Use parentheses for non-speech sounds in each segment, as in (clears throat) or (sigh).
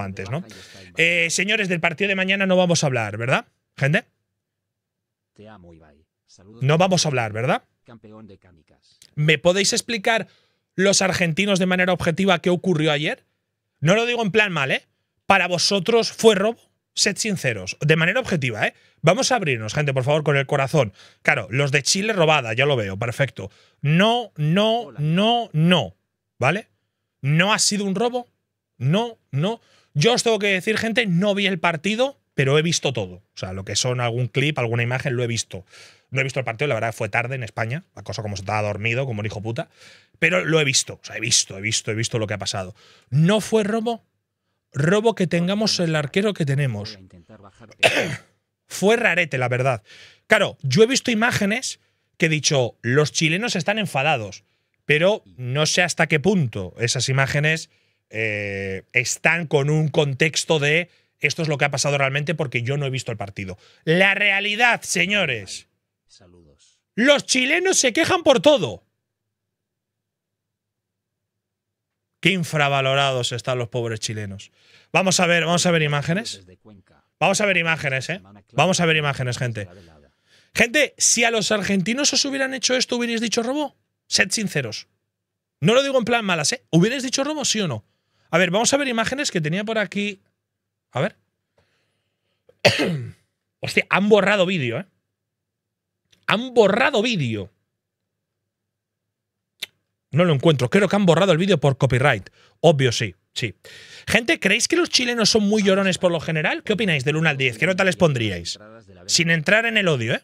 antes, ¿no? Eh, señores, del partido de mañana no vamos a hablar, ¿verdad? ¿Gente? Te amo, No vamos a hablar, ¿verdad? Campeón de ¿Me podéis explicar los argentinos de manera objetiva qué ocurrió ayer? No lo digo en plan mal, ¿eh? Para vosotros fue robo. Sed sinceros, de manera objetiva, ¿eh? Vamos a abrirnos, gente, por favor, con el corazón. Claro, los de Chile robada, ya lo veo, perfecto. No, no, no, no. ¿Vale? ¿No ha sido un robo? no, no. Yo os tengo que decir, gente, no vi el partido, pero he visto todo. O sea, lo que son algún clip, alguna imagen, lo he visto. No he visto el partido, la verdad fue tarde en España, cosa como se estaba dormido, como hijo puta, pero lo he visto, o sea, he visto, he visto, he visto lo que ha pasado. No fue robo, robo que tengamos el arquero que tenemos. (coughs) fue rarete, la verdad. Claro, yo he visto imágenes que he dicho, los chilenos están enfadados, pero no sé hasta qué punto esas imágenes eh, están con un contexto de esto es lo que ha pasado realmente porque yo no he visto el partido. La realidad, señores. Saludos. Los chilenos se quejan por todo. Qué infravalorados están los pobres chilenos. Vamos a ver, vamos a ver imágenes. Vamos a ver imágenes, ¿eh? Vamos a ver imágenes, gente. Gente, si a los argentinos os hubieran hecho esto, hubierais dicho robo. Sed sinceros. No lo digo en plan malas, ¿eh? ¿Hubierais dicho robo, sí o no? A ver, vamos a ver imágenes que tenía por aquí. A ver. (coughs) Hostia, han borrado vídeo, ¿eh? Han borrado vídeo. No lo encuentro. Creo que han borrado el vídeo por copyright. Obvio, sí. Sí. Gente, ¿creéis que los chilenos son muy llorones por lo general? ¿Qué opináis del 1 al 10? ¿Qué nota les pondríais? Sin entrar en el odio, ¿eh?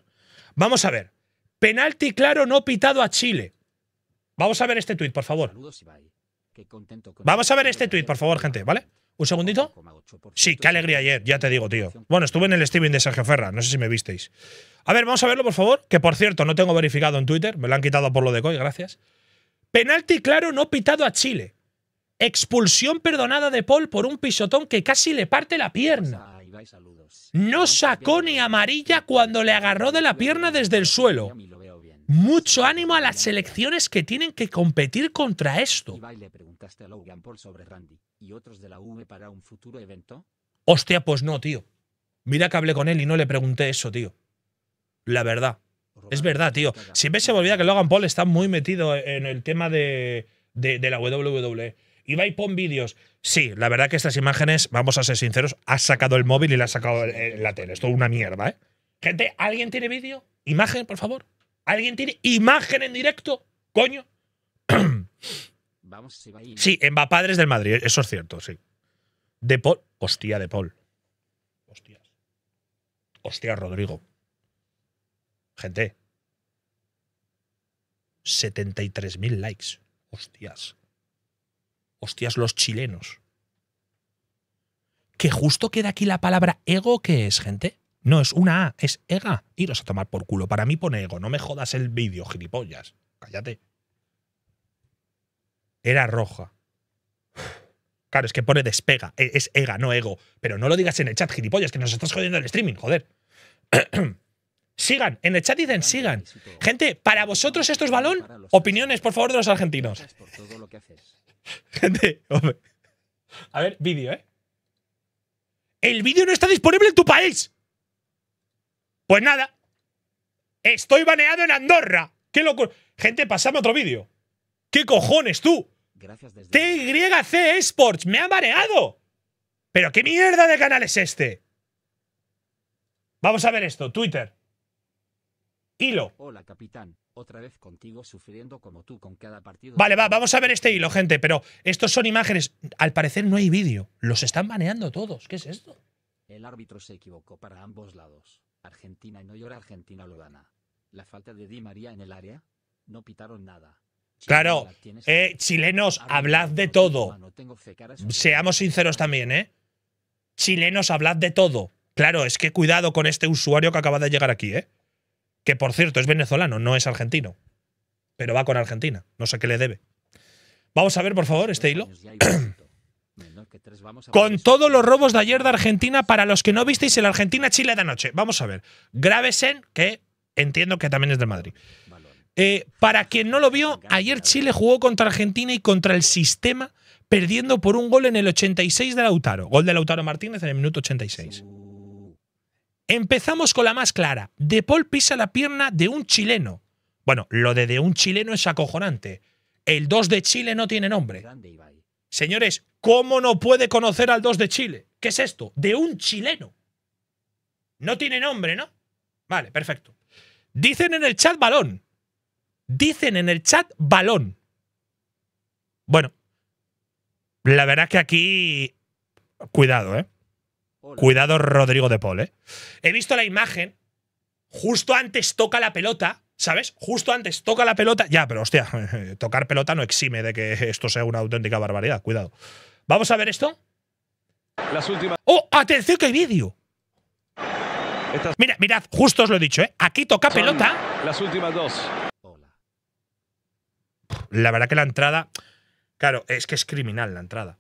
Vamos a ver. Penalti claro no pitado a Chile. Vamos a ver este tuit, por favor. Vamos a ver este tuit, por favor, gente, ¿vale? Un segundito. Sí, qué alegría ayer, ya te digo, tío. Bueno, estuve en el streaming de Sergio Ferra, no sé si me visteis. A ver, vamos a verlo, por favor. Que por cierto, no tengo verificado en Twitter, me lo han quitado por lo de COI, gracias. Penalti claro no pitado a Chile. Expulsión perdonada de Paul por un pisotón que casi le parte la pierna. No sacó ni amarilla cuando le agarró de la pierna desde el suelo. Mucho ánimo a las selecciones que tienen que competir contra esto. Ibai, le preguntaste a Logan Paul sobre Randy y otros de la V para un futuro evento. Hostia, pues no, tío. Mira que hablé con él y no le pregunté eso, tío. La verdad. Es verdad, tío. Siempre se me olvida que Logan Paul está muy metido en el tema de, de, la WWE. Ibai, pon vídeos. Sí, la verdad que estas imágenes, vamos a ser sinceros, ha sacado el móvil y le ha sacado la tele. Esto es una mierda, ¿eh? Gente, ¿alguien tiene vídeo? ¿Imagen, por favor? ¿Alguien tiene imagen en directo? Coño. (clears throat) Vamos, si va ir. Sí, del Madrid, eso es cierto, sí. De Paul. Hostia, De Paul. Hostias. Hostia, Rodrigo. Gente. 73.000 likes. Hostias. Hostias los chilenos. Que justo queda aquí la palabra ego, ¿qué es, gente? No, es una A, es EGA. Iros a tomar por culo. Para mí pone ego. No me jodas el vídeo, gilipollas. Cállate. Era roja. Claro, es que pone despega. E, es EGA, no ego. Pero no lo digas en el chat, gilipollas, que nos estás jodiendo el streaming, joder. (clears throat) sigan, en el chat dicen sigan. Gente, para vosotros esto es balón. Opiniones, por favor, de los argentinos. Gente, hombre. a ver, vídeo, ¿eh? El vídeo no está disponible en tu país. Pues nada, estoy baneado en Andorra. ¡Qué locura! Gente, pasame otro vídeo. ¿Qué cojones tú? TYC Sports, me ha baneado. Pero qué mierda de canal es este. Vamos a ver esto, Twitter. Hilo. Hola, capitán. Otra vez contigo sufriendo como tú con cada partido. Vale, va, vamos a ver este hilo, gente, pero estos son imágenes. Al parecer no hay vídeo. Los están baneando todos. ¿Qué es esto? El árbitro se equivocó para ambos lados. Argentina y no llora, Argentina lo La falta de Di María en el área, no pitaron nada. Claro, eh, chilenos, hablad de todo. Seamos sinceros también, ¿eh? Chilenos, hablad de todo. Claro, es que cuidado con este usuario que acaba de llegar aquí, ¿eh? Que por cierto es venezolano, no es argentino. Pero va con Argentina, no sé qué le debe. Vamos a ver, por favor, este hilo. (clears throat) Con todos los robos de ayer de Argentina, para los que no visteis el Argentina-Chile de anoche. Vamos a ver. Gravesen, que entiendo que también es de Madrid. Eh, para quien no lo vio, ayer Chile jugó contra Argentina y contra el sistema, perdiendo por un gol en el 86 de Lautaro. Gol de Lautaro Martínez en el minuto 86. Empezamos con la más clara. De Paul pisa la pierna de un chileno. Bueno, lo de de un chileno es acojonante. El 2 de Chile no tiene nombre. Señores, ¿cómo no puede conocer al 2 de Chile? ¿Qué es esto? De un chileno. No tiene nombre, ¿no? Vale, perfecto. Dicen en el chat balón. Dicen en el chat balón. Bueno, la verdad es que aquí. Cuidado, ¿eh? Cuidado, Rodrigo de Pole. ¿eh? He visto la imagen. Justo antes toca la pelota ¿Sabes? Justo antes toca la pelota. Ya, pero hostia, (laughs) tocar pelota no exime de que esto sea una auténtica barbaridad. Cuidado. Vamos a ver esto. Las últimas. ¡Oh! ¡Atención que hay vídeo! Estas... Mira, mirad, justo os lo he dicho, ¿eh? Aquí toca pelota. Las últimas dos. La verdad que la entrada. Claro, es que es criminal la entrada.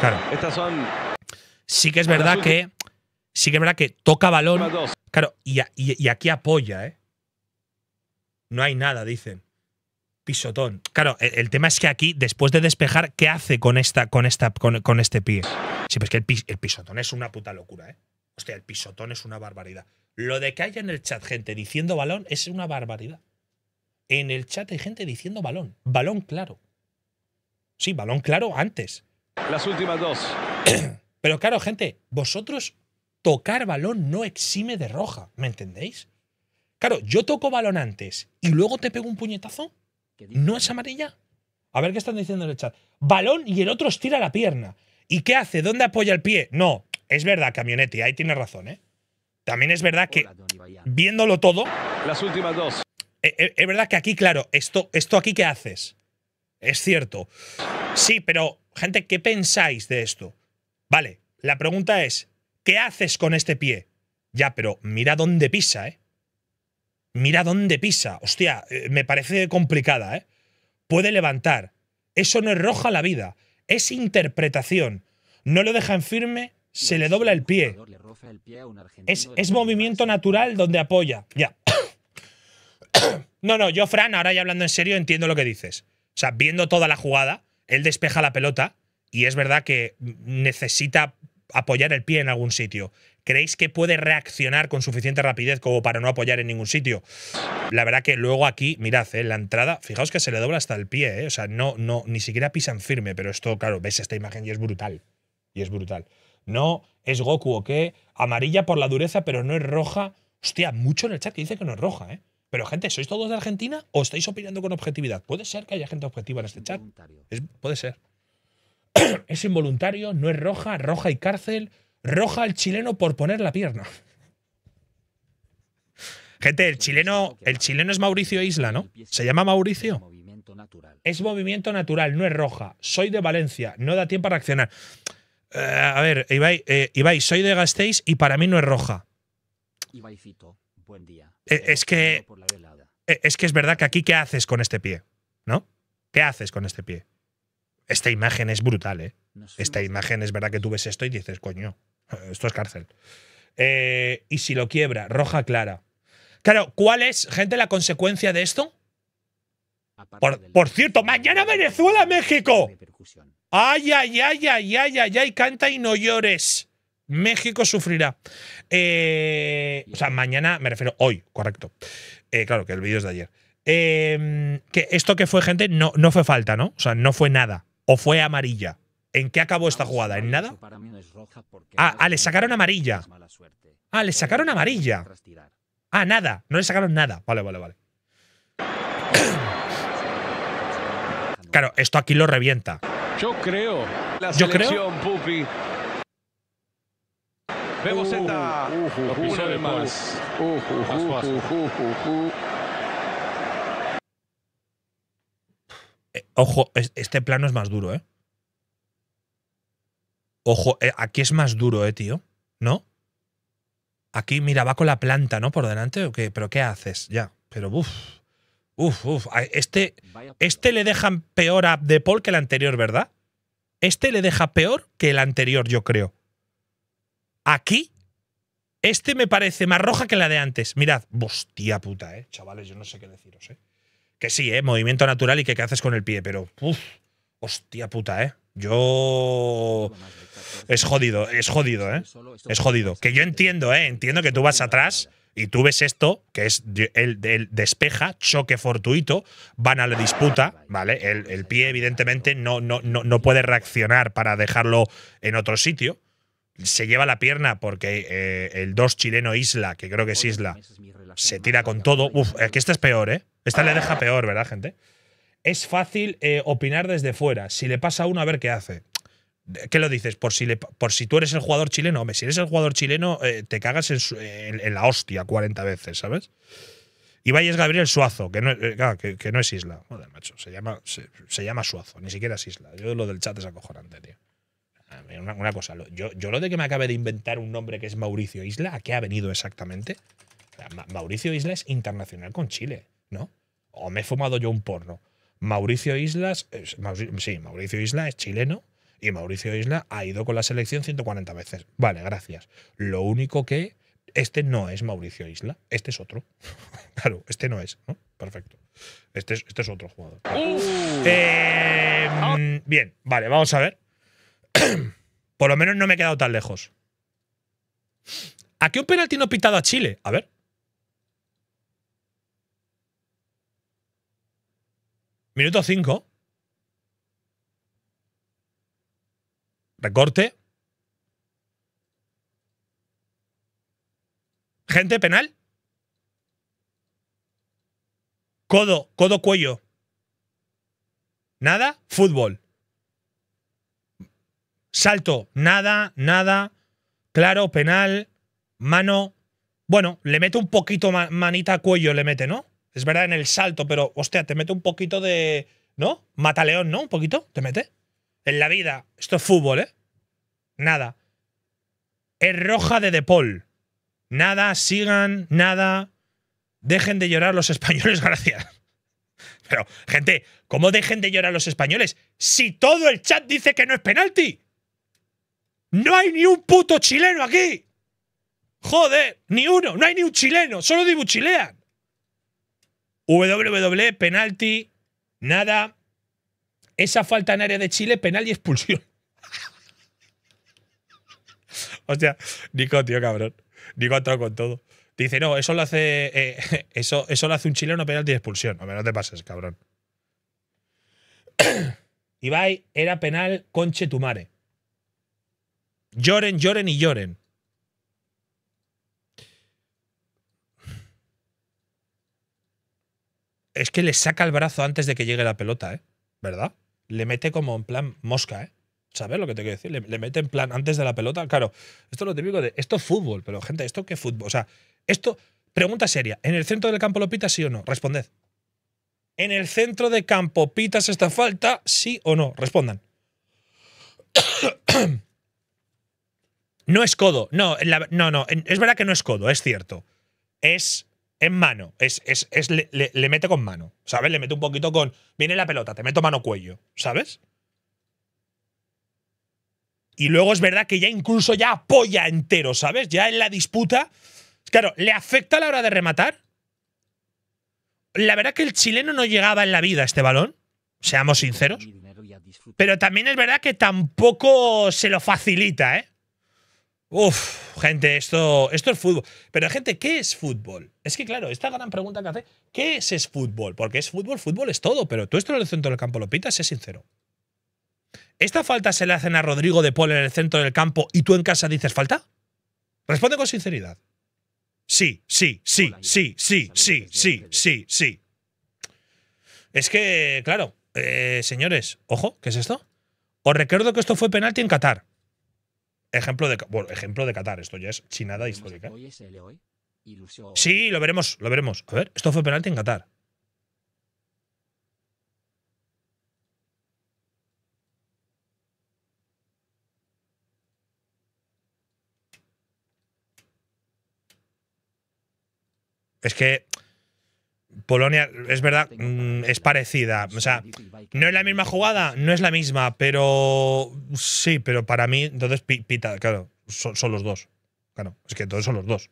Claro. Estas son. Sí que es verdad que. Sí que es verdad que toca balón. Claro, y aquí apoya, ¿eh? No hay nada, dicen. Pisotón. Claro, el, tema es que aquí, después de despejar, ¿qué hace con, esta, con, esta, con, este pie? Sí, pues que el, el pisotón es una puta locura, ¿eh? Hostia, el pisotón es una barbaridad. Lo de que haya en el chat gente diciendo balón es una barbaridad. En el chat hay gente diciendo balón. Balón claro. Sí, balón claro antes. Las últimas dos. (clears throat) Pero claro, gente, vosotros tocar balón no exime de roja, ¿me entendéis? Claro, yo toco balón antes y luego te pego un puñetazo. ¿No es amarilla? A ver qué están diciendo en el chat. Balón y el otro estira la pierna. ¿Y qué hace? ¿Dónde apoya el pie? No, es verdad, Camionetti, ahí tienes razón, ¿eh? También es verdad que, viéndolo todo. Las últimas dos. Eh, eh, es, verdad que aquí, claro, esto, esto aquí, ¿qué haces? Es cierto. Sí, pero, gente, ¿qué pensáis de esto? Vale, la pregunta es: ¿qué haces con este pie? Ya, pero mira dónde pisa, ¿eh? mira dónde pisa. Hostia, eh, me parece complicada, ¿eh? Puede levantar. Eso no es roja la vida. Es interpretación. No lo deja en firme, se le dobla el pie. Es, es movimiento natural donde apoya. Ya. No, no, yo, Fran, ahora ya hablando en serio, entiendo lo que dices. O sea, viendo toda la jugada, él despeja la pelota y es verdad que necesita apoyar el pie en algún sitio. ¿Creéis que puede reaccionar con suficiente rapidez como para no apoyar en ningún sitio? La verdad que luego aquí, mirad, en eh, la entrada, fijaos que se le dobla hasta el pie, eh, o sea, no, no, ni siquiera pisan firme, pero esto, claro, veis esta imagen y es brutal. Y es brutal. No, es Goku o qué, amarilla por la dureza, pero no es roja. Hostia, mucho en el chat que dice que no es roja, ¿eh? Pero gente, ¿sois todos de Argentina o estáis opinando con objetividad? Puede ser que haya gente objetiva en este chat. puede ser. (coughs) es involuntario, no es roja, roja y cárcel, roja al chileno por poner la pierna. Gente, el chileno, el chileno es Mauricio Isla, ¿no? ¿Se llama Mauricio? Es movimiento natural, no es roja. Soy de Valencia, no da tiempo a reaccionar. Eh, a ver, eh, Ibai, soy de Gasteiz y para mí no es roja. Ibaicito, buen día. Eh, es que es que es verdad que aquí, ¿qué haces con este pie? ¿No? ¿Qué haces con este pie? esta imagen es brutal, ¿eh? Esta imagen es verdad que tú ves esto y dices, coño, esto es cárcel. Eh, y si lo quiebra, roja clara. Claro, ¿cuál es, gente, la consecuencia de esto? Por, cierto, mañana Venezuela, México. Ay, ay, ay, ay, ay, ay, ay, canta y no llores. México sufrirá. Eh, o sea, mañana, me refiero hoy, correcto. Eh, claro, que el vídeo es de ayer. que esto que fue, gente, no, no fue falta, ¿no? O sea, no fue nada o fue amarilla? ¿En qué acabó esta jugada? ¿En nada? Ah, ah, le sacaron amarilla. Ah, le sacaron amarilla. Ah, nada. No le sacaron nada. Vale, vale, vale. (coughs) Claro, esto aquí lo revienta. Yo creo. Yo creo. Pupi. Uh, uh, uh, uh Ojo, este plano es más duro, ¿eh? Ojo, eh, aquí es más duro, ¿eh, tío? ¿No? Aquí, mira, va con la planta, ¿no? Por delante, ¿o qué? ¿Pero qué haces? Ya, pero uff. uff, uff. Este, este le dejan peor a De Paul que el anterior, ¿verdad? Este le deja peor que el anterior, yo creo. Aquí, este me parece más roja que la de antes. Mirad, hostia puta, eh. Chavales, yo no sé qué deciros, eh. Que sí, ¿eh? Movimiento natural y que qué haces con el pie, pero. Uf, hostia puta, ¿eh? Yo. Es jodido, es jodido, ¿eh? Es jodido. Que yo entiendo, ¿eh? Entiendo que tú vas atrás y tú ves esto, que es el, despeja, choque fortuito, van a la disputa, ¿vale? El, pie, evidentemente, no, no, no, puede reaccionar para dejarlo en otro sitio. Se lleva la pierna porque eh, el dos chileno Isla, que creo que es Isla, se tira con todo. Uf, que esta es peor, ¿eh? Esta le deja peor, ¿verdad, gente? Es fácil eh, opinar desde fuera. Si le pasa a uno, a ver qué hace. ¿Qué lo dices? Por si, por si tú eres el jugador chileno. Hombre, si eres el jugador chileno, eh, te cagas en, la hostia 40 veces, ¿sabes? y es Gabriel Suazo, que no, eh, ah, que, no es Isla. madre macho, se llama, se, llama Suazo, ni siquiera es Isla. Yo lo del chat es acojonante, tío. Una, cosa, yo, yo lo de que me acabe de inventar un nombre que es Mauricio Isla, ¿a qué ha venido exactamente? Mauricio Isla es internacional con Chile, ¿no? O me he fumado yo un porno. Mauricio Isla… sí, Mauricio Isla es chileno y Mauricio Isla ha ido con la selección 140 veces. Vale, gracias. Lo único que este no es Mauricio Isla, este es otro. (laughs) claro, este no es, ¿no? Perfecto. Este es, este otro jugador. Em, bien, vale, vamos a ver. (clears throat) Por lo menos no me he quedado tan lejos. ¿A qué un penalti no pitado a Chile? A ver. Minuto 5. Recorte. Gente penal. Codo, codo cuello. Nada, fútbol. Salto, nada, nada. Claro, penal, mano. Bueno, le mete un poquito manita a cuello, le mete, ¿no? es verdad, en el salto, pero hostia, te mete un poquito de. ¿No? Mataleón, ¿no? Un poquito, te mete. En la vida, esto es fútbol, ¿eh? Nada. Es roja de Depol. Nada, sigan, nada. Dejen de llorar los españoles, (laughs) gracias. Pero, gente, ¿cómo dejen de llorar los españoles? Si todo el chat dice que no es penalti. No hay ni un puto chileno aquí. Joder, ni uno, no hay ni un chileno, solo dibuchilean. WWE, penalti, nada. Esa falta en área de Chile, penal y expulsión. (laughs) o sea, Nico, tío, cabrón. Nico ha entrado con todo. Dice, no, eso lo hace. Eh, eso, eso lo hace un chileno penalti y expulsión. Hombre, no te pases, cabrón. (coughs) Ibai era penal con tumare Lloren, lloren y lloren. es que le saca el brazo antes de que llegue la pelota, ¿eh? ¿Verdad? Le mete como en plan mosca, ¿eh? ¿Sabes lo que te quiero decir? Le, mete en plan antes de la pelota. Claro, esto es lo típico de. Esto es fútbol, pero gente, ¿esto qué fútbol? O sea, esto. Pregunta seria. ¿En el centro del campo lo pita, sí o no? Responded. ¿En el centro de campo pitas esta falta, sí o no? Respondan. (coughs) no es codo. No, no, no. Es verdad que no es codo, es cierto. Es en mano, es, es, le, mete con mano, ¿sabes? Le mete un poquito con, viene la pelota, te meto mano cuello, ¿sabes? Y luego es verdad que ya incluso ya apoya entero, ¿sabes? Ya en la disputa, claro, le afecta a la hora de rematar. La verdad que el chileno no llegaba en la vida a este balón, seamos sinceros. Pero también es verdad que tampoco se lo facilita, ¿eh? Uf, gente, esto, esto es fútbol. Pero, gente, ¿qué es fútbol? Es que, claro, esta gran pregunta que hace, ¿qué es, es fútbol? Porque es fútbol, fútbol es todo, pero tú esto en el centro del campo lo pitas, sé sincero. ¿Esta falta se le hacen a Rodrigo de Paul en el centro del campo y tú en casa dices falta? Responde con sinceridad. Sí, sí, sí, sí, sí, sí, sí, sí, sí. Es que, claro, eh, señores, ojo, ¿qué es esto? Os recuerdo que esto fue penalti en Qatar. Ejemplo de, bueno, ejemplo de Qatar, esto ya es nada, histórica. Sí, lo veremos, lo veremos. A ver, esto fue penalti en Qatar. Es que Polonia, es verdad, mm, es parecida. O sea, no es la misma jugada, no es la misma, pero sí, pero para mí, entonces pita, claro, son, los dos. Claro, es que entonces son los dos.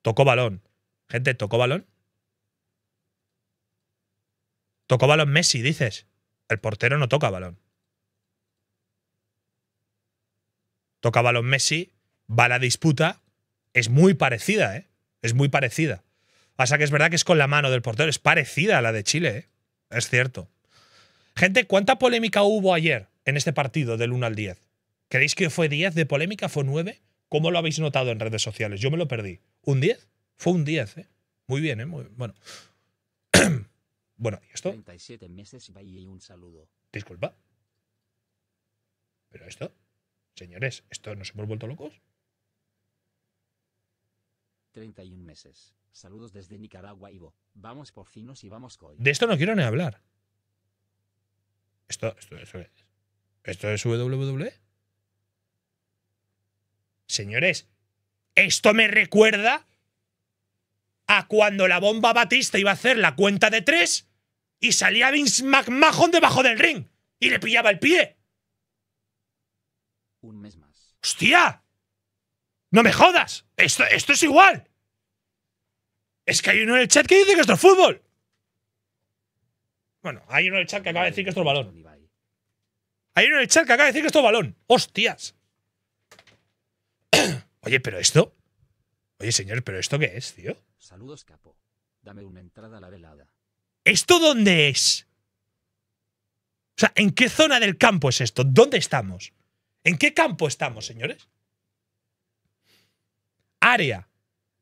Tocó balón. Gente, ¿tocó balón? Tocó balón Messi, dices. El portero no toca balón. Toca balón Messi, va la disputa. Es muy parecida, ¿eh? Es muy parecida. Pasa que es verdad que es con la mano del portero. Es parecida a la de Chile, ¿eh? es cierto. Gente, ¿cuánta polémica hubo ayer en este partido del 1 al 10? ¿Creéis que fue 10 de polémica? ¿Fue 9? ¿Cómo lo habéis notado en redes sociales? Yo me lo perdí. ¿Un 10? Fue un 10, ¿eh? Muy bien, ¿eh? bueno. (clears throat) bueno, ¿y esto? 37 meses un saludo. Disculpa. ¿Pero esto? Señores, ¿esto nos hemos vuelto locos? meses. Saludos desde Nicaragua, Ivo. Vamos y vamos De esto no quiero ni hablar. Esto, esto, es WWE. Señores, esto me recuerda a cuando la bomba Batista iba a hacer la cuenta de tres y salía Vince McMahon debajo del ring y le pillaba el pie. Un mes más. ¡Hostia! ¡No me jodas! Esto, esto es igual. Es que hay uno en el chat que dice que esto es fútbol. Bueno, hay uno en el chat que acaba de decir que esto es balón. Hay uno en el chat que acaba de decir que esto es balón. ¡Hostias! (coughs) Oye, pero esto. Oye, señor, ¿pero esto qué es, tío? Saludos, capo. Dame una entrada a la velada. ¿Esto dónde es? O sea, ¿en qué zona del campo es esto? ¿Dónde estamos? ¿En qué campo estamos, señores? Área.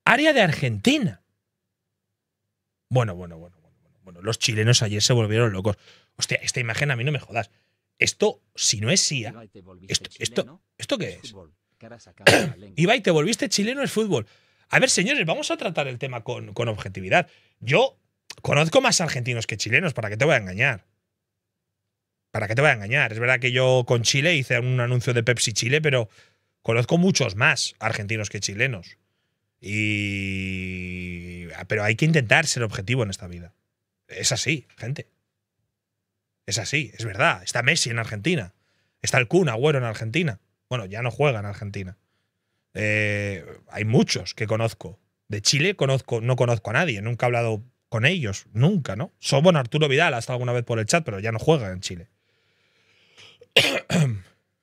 Área de Argentina. Bueno, bueno, bueno, bueno, bueno. Los chilenos ayer se volvieron locos. Hostia, esta imagen a mí no me jodas. Esto, si no es SIA, esto, esto, ¿esto qué es? (clears throat) Ibai, te volviste chileno, es fútbol. A ver, señores, vamos a tratar el tema con, con objetividad. Yo conozco más argentinos que chilenos, ¿para qué te voy a engañar? ¿Para qué te voy a engañar? Es verdad que yo con Chile hice un anuncio de Pepsi Chile, pero conozco muchos más argentinos que chilenos. Y Ah, pero hay que intentar ser objetivo en esta vida. Es así, gente. Es así, es verdad. Está Messi en Argentina. Está el Kun Agüero en Argentina. Bueno, ya no juega en Argentina. Eh, hay muchos que conozco. De Chile conozco, no conozco a nadie. Nunca he hablado con ellos. Nunca, ¿no? So, bueno, Arturo Vidal ha estado alguna vez por el chat, pero ya no juega en Chile.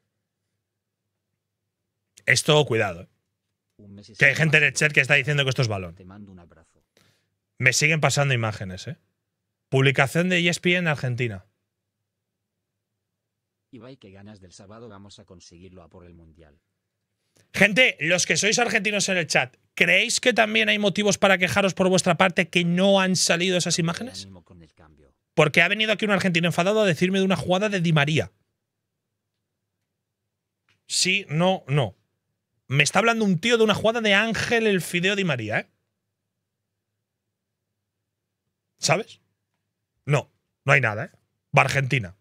(clears throat) Esto, cuidado. ¿eh? Que hay gente en el chat que está diciendo que esto es balón. Te mando un abrazo. Me siguen pasando imágenes, ¿eh? Publicación de ESPN Argentina. que ganas del sábado, vamos a conseguirlo a por el Mundial. Gente, los que sois argentinos en el chat, ¿creéis que también hay motivos para quejaros por vuestra parte que no han salido esas imágenes? Porque ha venido aquí un argentino enfadado a decirme de una jugada de Di María. Sí, no, no. Me está hablando un tío de una jugada de Ángel el Fideo Di María, ¿eh? ¿Sabes? No, no hay nada, ¿eh? Va Argentina.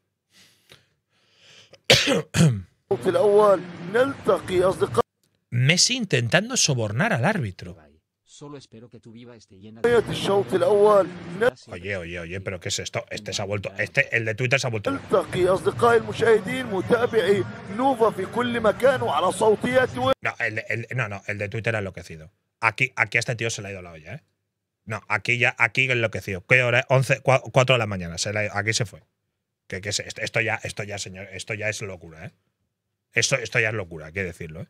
Messi intentando sobornar al árbitro. Solo espero que este Oye, oye, oye, pero ¿qué es esto? Este se ha vuelto. Este, el de Twitter se ha vuelto. Este no, el, no, el de Twitter ha enloquecido. Aquí, aquí a este tío se le ha ido la olla, ¿eh? No, aquí ya, aquí enloqueció. ¿Qué hora? 11, Cuatro de la mañana. aquí se fue. Que, esto ya, esto ya, señor, esto ya es locura, ¿eh? Esto, ya es locura, hay que decirlo, ¿eh?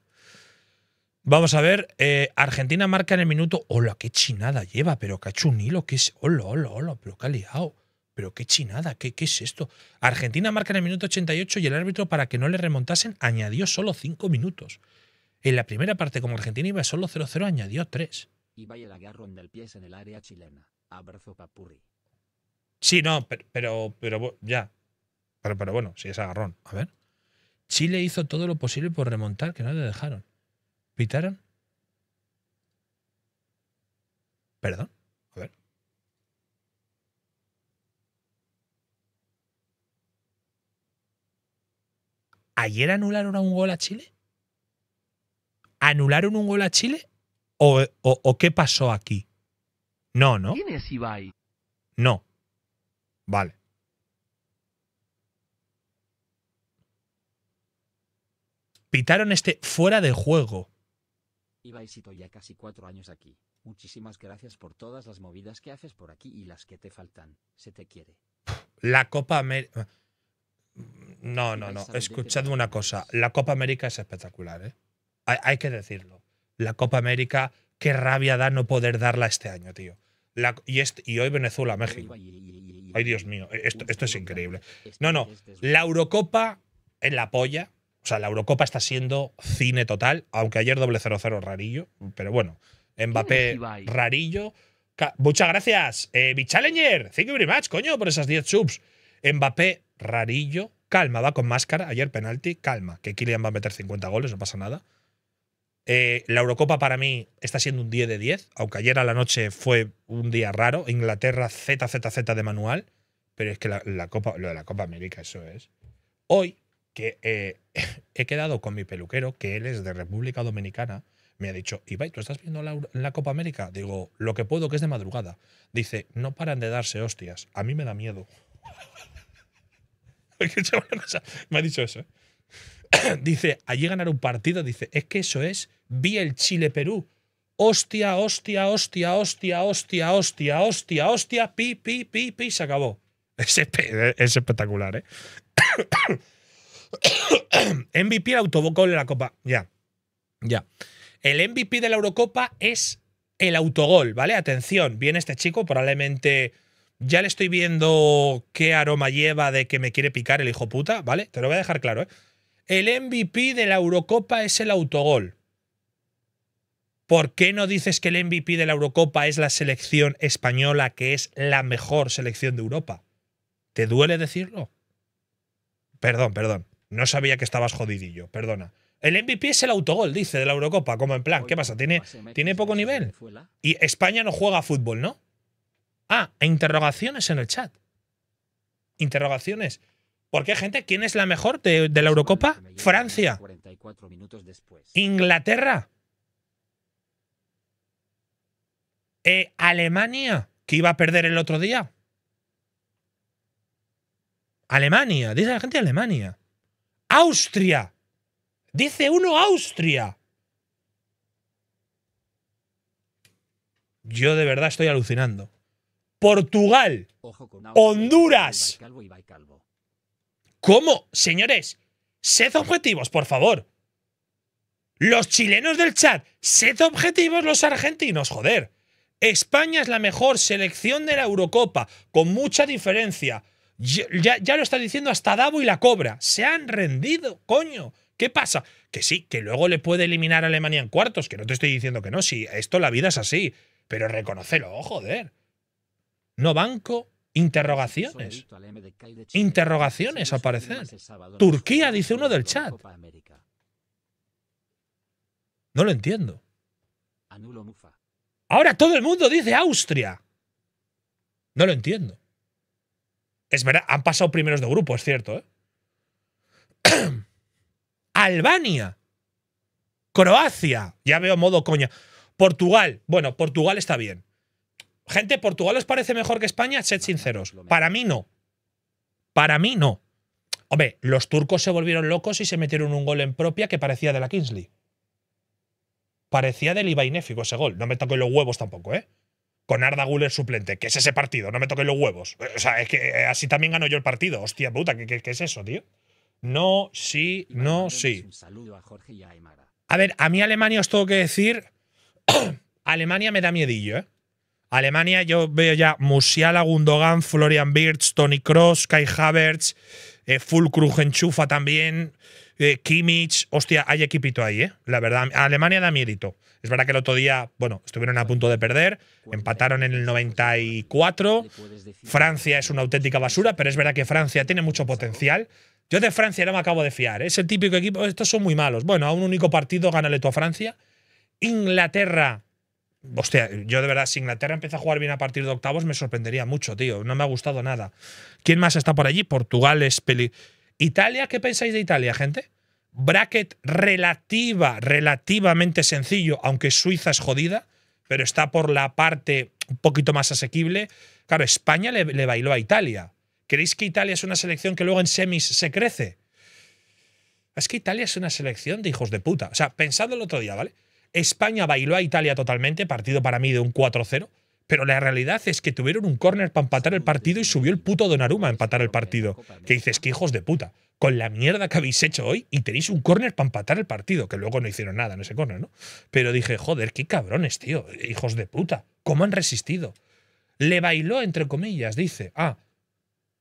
Vamos a ver, eh, Argentina marca en el minuto. Hola, qué chinada lleva, pero que ha hecho un hilo, que es. Hola, hola, hola, pero que ha liado. Pero qué chinada, ¿qué, ¿qué es esto? Argentina marca en el minuto 88 y el árbitro, para que no le remontasen, añadió solo cinco minutos. En la primera parte, como Argentina iba solo 0-0, añadió tres y vaya el agarrón del pies en el área chilena. Abrazo Capurri. Sí, no, pero, pero, ya. Pero, pero bueno, si es agarrón. A ver. Chile hizo todo lo posible por remontar, que no le dejaron. ¿Pitaron? ¿Perdón? A ver. ¿Ayer anularon un gol a Chile? ¿Anularon un gol a Chile? o, qué pasó aquí? No, ¿no? ¿Quién es Ibai? No. Vale. Pitaron este fuera de juego. Ibaisito, ya casi cuatro años aquí. Muchísimas gracias por todas las movidas que haces por aquí y las que te faltan. Se te quiere. La Copa América. No, no, no. Escuchad una cosa. La Copa América es espectacular, ¿eh? hay que decirlo la Copa América, qué rabia da no poder darla este año, tío. Este, y, hoy Venezuela, México. Ay, Dios mío, esto, es increíble. No, no, la Eurocopa en la polla. O sea, la Eurocopa está siendo cine total, aunque ayer doble 0-0 rarillo, pero bueno, Mbappé rarillo. Muchas gracias, eh, Challenger. Thank you very coño, por esas 10 subs. Mbappé rarillo. Calma, va con máscara. Ayer penalti, calma, que Kylian va a meter 50 goles, no pasa nada. Eh, la Eurocopa para mí está siendo un 10 de 10, aunque ayer a la noche fue un día raro. Inglaterra ZZZ de manual, pero es que la, Copa, lo de la Copa América, eso es. Hoy, que eh, (laughs) he quedado con mi peluquero, que él es de República Dominicana, me ha dicho, Ibai, ¿tú estás viendo la, Copa América? Digo, lo que puedo, que es de madrugada. Dice, no paran de darse hostias. A mí me da miedo. (laughs) me ha dicho eso. ¿eh? (coughs) dice, allí ganar un partido, dice, es que eso es, vi el Chile-Perú. Hostia, hostia, hostia, hostia, hostia, hostia, hostia, hostia, pi, pi, pi, pi, se acabó. (laughs) Es, espectacular, ¿eh? (coughs) MVP autogol de la Copa. Ya, ya. El MVP de la Eurocopa es el autogol, ¿vale? Atención, viene este chico, probablemente ya le estoy viendo qué aroma lleva de que me quiere picar el hijo puta, ¿vale? Te lo voy a dejar claro, ¿eh? el MVP de la Eurocopa es el autogol. ¿Por qué no dices que el MVP de la Eurocopa es la selección española, que es la mejor selección de Europa? ¿Te duele decirlo? Perdón, perdón. No sabía que estabas jodidillo, perdona. El MVP es el autogol, dice, de la Eurocopa, como en plan, ¿qué pasa? ¿Tiene, ¿tiene poco nivel? Y España no juega a fútbol, ¿no? Ah, e interrogaciones en el chat. Interrogaciones. ¿Por qué, gente, ¿quién es la mejor de, la Eurocopa? Francia. Inglaterra. Eh, Alemania, que iba a perder el otro día. Alemania, dice la gente Alemania. Austria. Dice uno Austria. Yo de verdad estoy alucinando. Portugal. Honduras. ¿Cómo? Señores, sed objetivos, por favor. Los chilenos del chat, sed objetivos los argentinos, joder. España es la mejor selección de la Eurocopa, con mucha diferencia. Ya, lo está diciendo hasta Davo y la Cobra. Se han rendido, coño. ¿Qué pasa? Que sí, que luego le puede eliminar a Alemania en cuartos, que no te estoy diciendo que no, si esto la vida es así. Pero reconocelo, joder. No banco Interrogaciones. Interrogaciones aparecen. Turquía, dice uno del chat. No lo entiendo. Ahora todo el mundo dice Austria. No lo entiendo. Es verdad, han pasado primeros de grupo, es cierto. ¿eh? (clears throat) Albania. Croacia. Ya veo modo coña. Portugal. Bueno, Portugal está bien. Gente, ¿Portugal os parece mejor que España? Sed sinceros. Para mí no. Para mí no. Hombre, los turcos se volvieron locos y se metieron un gol en propia que parecía de la Kingsley. Parecía del Ibainéfico ese gol. No me toquen los huevos tampoco, ¿eh? Con Arda Guller suplente, ¿Qué es ese partido, no me toquen los huevos. O sea, es que eh, así también gano yo el partido. Hostia puta, ¿qué, qué es eso, tío? No, sí, no, sí. a ver, a mí Alemania os tengo que decir. (clears throat) Alemania me da miedillo, ¿eh? Alemania, yo veo ya Musiala, Gundogan, Florian Birch, Tony Cross, Kai Havertz, eh, Fulkrug enchufa también, eh, Kimmich. Hostia, hay equipito ahí, ¿eh? La verdad, Alemania da miedo. Es verdad que el otro día, bueno, estuvieron a punto de perder, empataron en el 94. Francia es una auténtica basura, pero es verdad que Francia tiene mucho potencial. Yo de Francia no me acabo de fiar. Eh. Es el típico equipo. Estos son muy malos. Bueno, a un único partido gánale tú a Francia. Inglaterra Hostia, yo de verdad, si Inglaterra empieza a jugar bien a partir de octavos, me sorprendería mucho, tío. No me ha gustado nada. ¿Quién más está por allí? Portugal es ¿Italia? ¿Qué pensáis de Italia, gente? Bracket relativa, relativamente sencillo, aunque Suiza es jodida, pero está por la parte un poquito más asequible. Claro, España le, bailó a Italia. ¿Creéis que Italia es una selección que luego en semis se crece? Es que Italia es una selección de hijos de puta. O sea, pensad el otro día, ¿vale? España bailó a Italia totalmente, partido para mí de un 4-0. Pero la realidad es que tuvieron un córner para empatar el partido y subió el puto Donnarumma a empatar el partido. Que dices, ¡qué hijos de puta, con la mierda que habéis hecho hoy y tenéis un córner para empatar el partido, que luego no hicieron nada en ese corner, ¿no? Pero dije, joder, qué cabrones, tío, hijos de puta, ¿cómo han resistido? Le bailó, entre comillas, dice. Ah,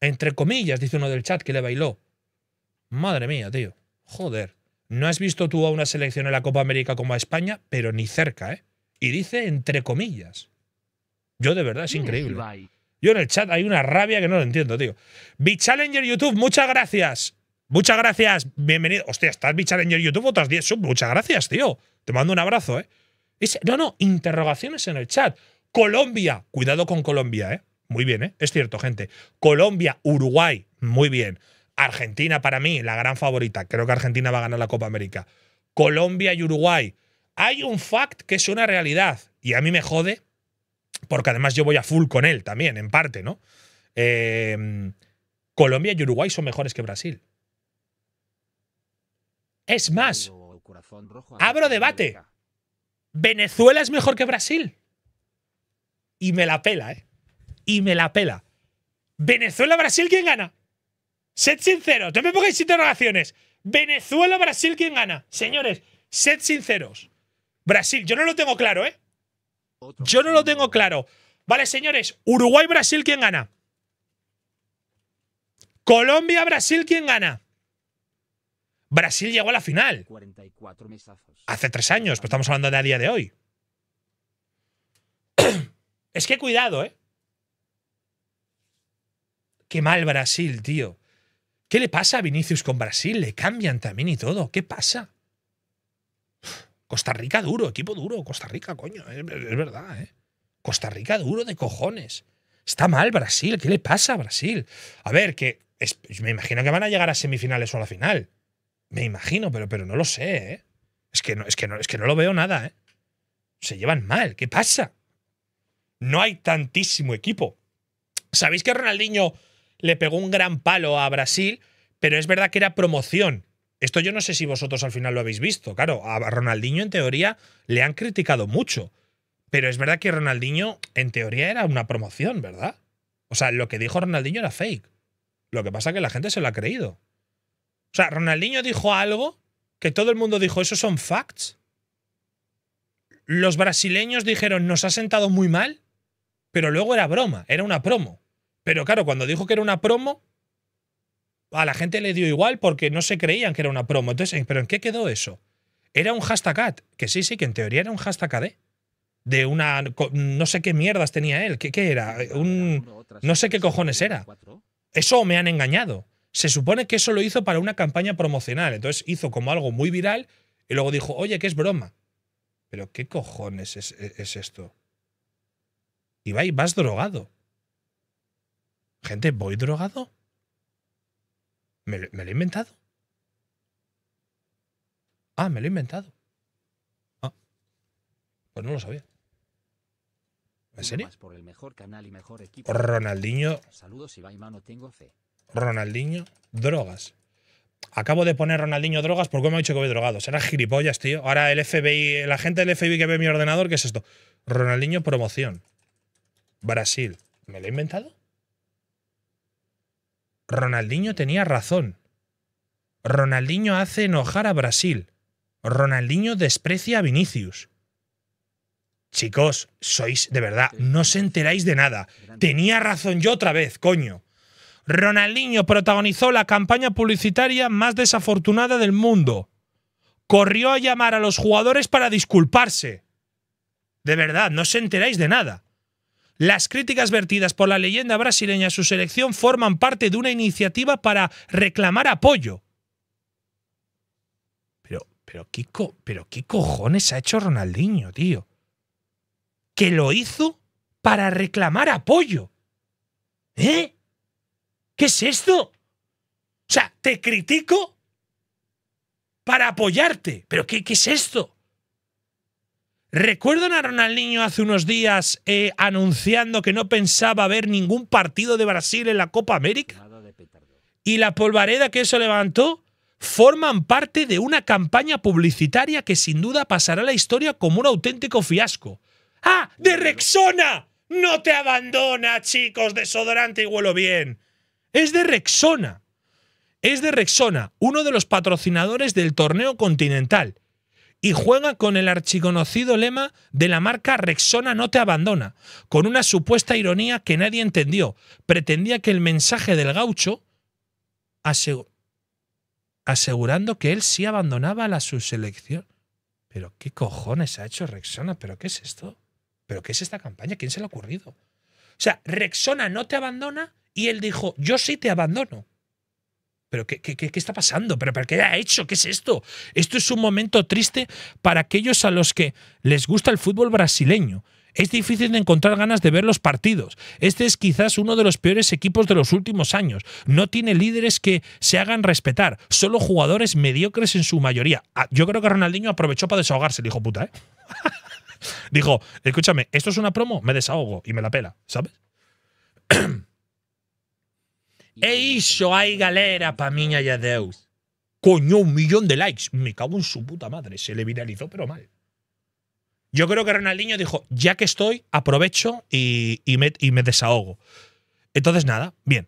entre comillas, dice uno del chat que le bailó. Madre mía, tío, joder. No has visto tú a una selección en la Copa América como a España, pero ni cerca, ¿eh? Y dice entre comillas. Yo de verdad, es increíble. Yo en el chat hay una rabia que no lo entiendo, tío. Bichallenger YouTube, muchas gracias. Muchas gracias. Bienvenido. Hostia, estás Bichallenger YouTube otras 10 sub. Muchas gracias, tío. Te mando un abrazo, ¿eh? no, no, interrogaciones en el chat. Colombia. Cuidado con Colombia, ¿eh? Muy bien, ¿eh? Es cierto, gente. Colombia, Uruguay. Muy bien. Argentina, para mí, la gran favorita. Creo que Argentina va a ganar la Copa América. Colombia y Uruguay. Hay un fact que es una realidad y a mí me jode, porque además yo voy a full con él también, en parte, ¿no? Em, Colombia y Uruguay son mejores que Brasil. Es más, abro debate. Venezuela es mejor que Brasil. Y me la pela, ¿eh? Y me la pela. Venezuela-Brasil, ¿quién gana? Sed sinceros, no me pongáis interrogaciones. Venezuela, Brasil, ¿quién gana? Señores, sed sinceros. Brasil, yo no lo tengo claro, ¿eh? Yo no lo tengo claro. Vale, señores, Uruguay, Brasil, ¿quién gana? Colombia, Brasil, ¿quién gana? Brasil llegó a la final. Hace tres años, pero pues estamos hablando de a día de hoy. (clears throat) Es que cuidado, ¿eh? Qué mal Brasil, tío. ¿Qué le pasa a Vinicius con Brasil? Le cambian también y todo. ¿Qué pasa? Costa Rica duro, equipo duro. Costa Rica, coño. Es, verdad, ¿eh? Costa Rica duro de cojones. Está mal Brasil. ¿Qué le pasa a Brasil? A ver, que me imagino que van a llegar a semifinales o a la final. Me imagino, pero, pero no lo sé, ¿eh? Es que no, es que no, es que no lo veo nada, ¿eh? Se llevan mal. ¿Qué pasa? No hay tantísimo equipo. ¿Sabéis que Ronaldinho le pegó un gran palo a Brasil, pero es verdad que era promoción. Esto yo no sé si vosotros al final lo habéis visto. Claro, a Ronaldinho en teoría le han criticado mucho. Pero es verdad que Ronaldinho en teoría era una promoción, ¿verdad? O sea, lo que dijo Ronaldinho era fake. Lo que pasa es que la gente se lo ha creído. O sea, Ronaldinho dijo algo que todo el mundo dijo, esos son facts. Los brasileños dijeron, nos ha sentado muy mal, pero luego era broma, era una promo. Pero claro, cuando dijo que era una promo, a la gente le dio igual porque no se creían que era una promo. Entonces, eh, ¿pero en qué quedó eso? Era un hashtag que sí, sí, que en teoría era un hashtag ad. ¿eh? De una. No sé qué mierdas tenía él. ¿Qué, era? Un. No sé qué cojones era. Eso me han engañado. Se supone que eso lo hizo para una campaña promocional. Entonces hizo como algo muy viral y luego dijo, oye, que es broma. Pero ¿qué cojones es, esto. Y esto? y vas drogado. Gente, ¿voy drogado? ¿Me lo, he inventado? Ah, me lo he inventado. Ah. Pues no lo sabía. ¿En serio? Por el y Ronaldinho. tengo Ronaldinho, drogas. Acabo de poner Ronaldinho drogas porque me ha dicho que voy drogado. Será gilipollas, tío. Ahora el FBI, la gente del FBI que ve mi ordenador, ¿qué es esto? Ronaldinho promoción. Brasil. ¿Me lo he inventado? Ronaldinho tenía razón. Ronaldinho hace enojar a Brasil. Ronaldinho desprecia a Vinicius. Chicos, sois de verdad, no os enteráis de nada. Tenía razón yo otra vez, coño. Ronaldinho protagonizó la campaña publicitaria más desafortunada del mundo. Corrió a llamar a los jugadores para disculparse. De verdad, no os enteráis de nada. Las críticas vertidas por la leyenda brasileña a su selección forman parte de una iniciativa para reclamar apoyo. Pero, pero, ¿qué, pero ¿qué cojones ha hecho Ronaldinho, tío? Que lo hizo para reclamar apoyo. ¿Eh? ¿Qué es esto? O sea, te critico para apoyarte. ¿Pero qué, qué es esto? ¿Recuerdan a Ronaldinho hace unos días eh, anunciando que no pensaba ver ningún partido de Brasil en la Copa América? Y la polvareda que eso levantó forman parte de una campaña publicitaria que sin duda pasará a la historia como un auténtico fiasco. ¡Ah! ¡De Rexona! No te abandona, chicos, desodorante y huelo bien. Es de Rexona. Es de Rexona, uno de los patrocinadores del torneo continental y juega con el archiconocido lema de la marca Rexona no te abandona, con una supuesta ironía que nadie entendió. Pretendía que el mensaje del gaucho asegurando que él sí abandonaba la subselección. Pero qué cojones ha hecho Rexona, pero qué es esto? ¿Pero qué es esta campaña? ¿Quién se le ha ocurrido? O sea, Rexona no te abandona y él dijo, yo sí te abandono. ¿Pero qué, qué, está pasando? ¿Pero, ¿Pero qué ha hecho? ¿Qué es esto? Esto es un momento triste para aquellos a los que les gusta el fútbol brasileño. Es difícil de encontrar ganas de ver los partidos. Este es quizás uno de los peores equipos de los últimos años. No tiene líderes que se hagan respetar, solo jugadores mediocres en su mayoría. Ah, yo creo que Ronaldinho aprovechó para desahogarse, dijo puta, ¿eh? (laughs) Dijo, escúchame, esto es una promo, me desahogo y me la pela, ¿sabes? (clears throat) E hizo hay galera pa miña e ya Deus. Coño, un millón de likes. Me cago en su puta madre. Se le viralizó, pero mal. Yo creo que Ronaldinho dijo, ya que estoy, aprovecho y, me, y me desahogo. Entonces, nada, bien.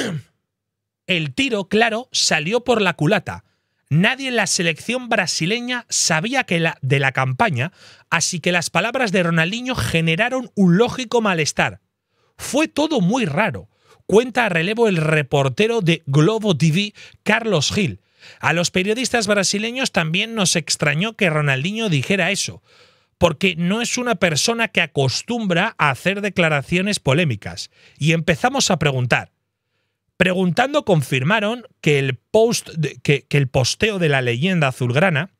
(clears throat) El tiro, claro, salió por la culata. Nadie en la selección brasileña sabía que la, de la campaña, así que las palabras de Ronaldinho generaron un lógico malestar. Fue todo muy raro cuenta a relevo el reportero de Globo TV, Carlos Gil. A los periodistas brasileños también nos extrañó que Ronaldinho dijera eso, porque no es una persona que acostumbra a hacer declaraciones polémicas. Y empezamos a preguntar. Preguntando confirmaron que el, que el posteo de la leyenda azulgrana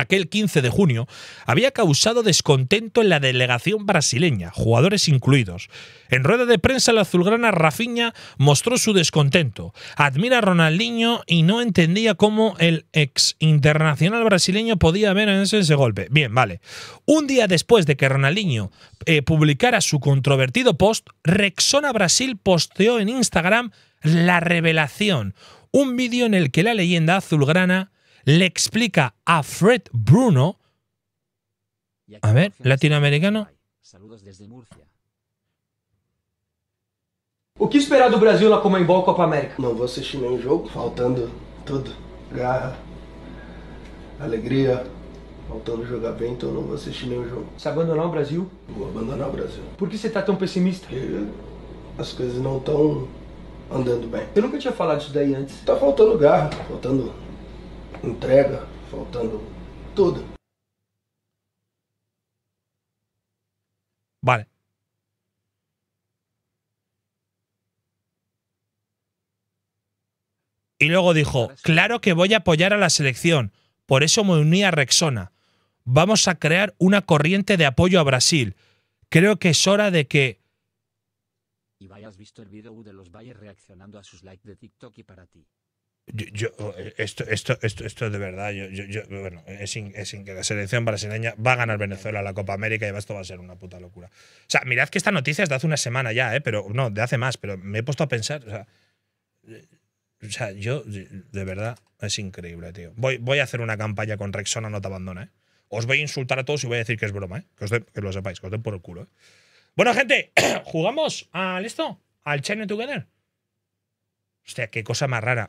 aquel 15 de junio había causado descontento en la delegación brasileña, jugadores incluidos. En rueda de prensa la azulgrana Rafinha mostró su descontento, admira a Ronaldinho y no entendía cómo el ex internacional brasileño podía ver ese, golpe. Bien, vale. Un día después de que Ronaldinho eh, publicara su controvertido post, Rexona Brasil posteó en Instagram la revelación, un vídeo en el que la leyenda azulgrana le explica a Fred Bruno, a ver, latinoamericano. Saludos desde Murcia. O que esperar do Brasil na Comembol Copa América? Não vou assistir nenhum jogo, faltando tudo. Garra, alegria, faltando jogar bem, então não vou assistir nenhum jogo. Se abandonar o Brasil? Vou abandonar o Brasil. Por que você tá tão pessimista? Porque as coisas não estão andando bem. Eu nunca tinha falado isso daí antes. Tá faltando garra, faltando entrega, faltando todo. Vale. Y luego dijo, claro que voy a apoyar a la selección, por eso me uní a Rexona. Vamos a crear una corriente de apoyo a Brasil. Creo que es hora de que... Y vayas visto el video de los Valles reaccionando a sus likes de TikTok y para ti. Yo, esto, esto, esto, de verdad, yo, bueno, es, que la selección brasileña va a ganar Venezuela la Copa América y esto va a ser una puta locura. O sea, mirad que esta noticia es de hace una semana ya, ¿eh? pero no, de hace más, pero me he puesto a pensar, o sea, eh, yo, de verdad, es increíble, tío. Voy, voy a hacer una campaña con Rexona, no te abandona, ¿eh? Os voy a insultar a todos y voy a decir que es broma, ¿eh? Que, os lo sepáis, que os den por el culo, ¿eh? Bueno, gente, (coughs) ¿jugamos al esto? ¿Al China Together? Hostia, qué cosa más rara.